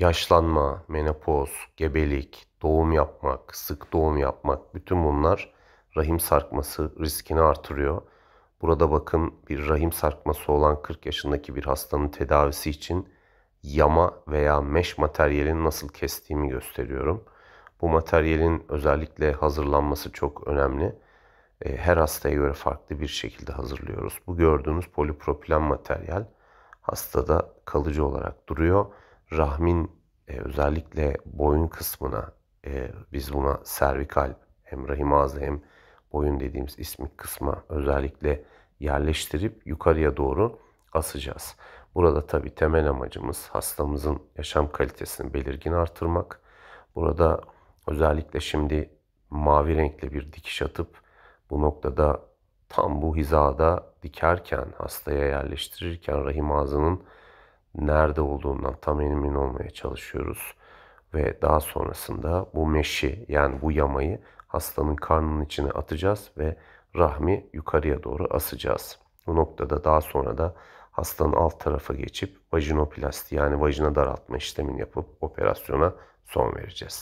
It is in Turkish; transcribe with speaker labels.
Speaker 1: yaşlanma, menopoz, gebelik, doğum yapmak, sık doğum yapmak bütün bunlar rahim sarkması riskini artırıyor. Burada bakın bir rahim sarkması olan 40 yaşındaki bir hastanın tedavisi için yama veya meş materyalin nasıl kestiğimi gösteriyorum. Bu materyalin özellikle hazırlanması çok önemli. E, her hastaya göre farklı bir şekilde hazırlıyoruz. Bu gördüğünüz polipropilen materyal hastada kalıcı olarak duruyor rahmin e, özellikle boyun kısmına e, biz buna servikal hem rahim ağzı hem boyun dediğimiz ismik kısma özellikle yerleştirip yukarıya doğru asacağız. Burada tabi temel amacımız hastamızın yaşam kalitesini belirgin artırmak. Burada özellikle şimdi mavi renkli bir dikiş atıp bu noktada tam bu hizada dikerken hastaya yerleştirirken rahim ağzının nerede olduğundan tam emin olmaya çalışıyoruz. Ve daha sonrasında bu meşi yani bu yamayı hastanın karnının içine atacağız ve rahmi yukarıya doğru asacağız. Bu noktada daha sonra da hastanın alt tarafa geçip vajinoplasti yani vajina daraltma işlemini yapıp operasyona son vereceğiz.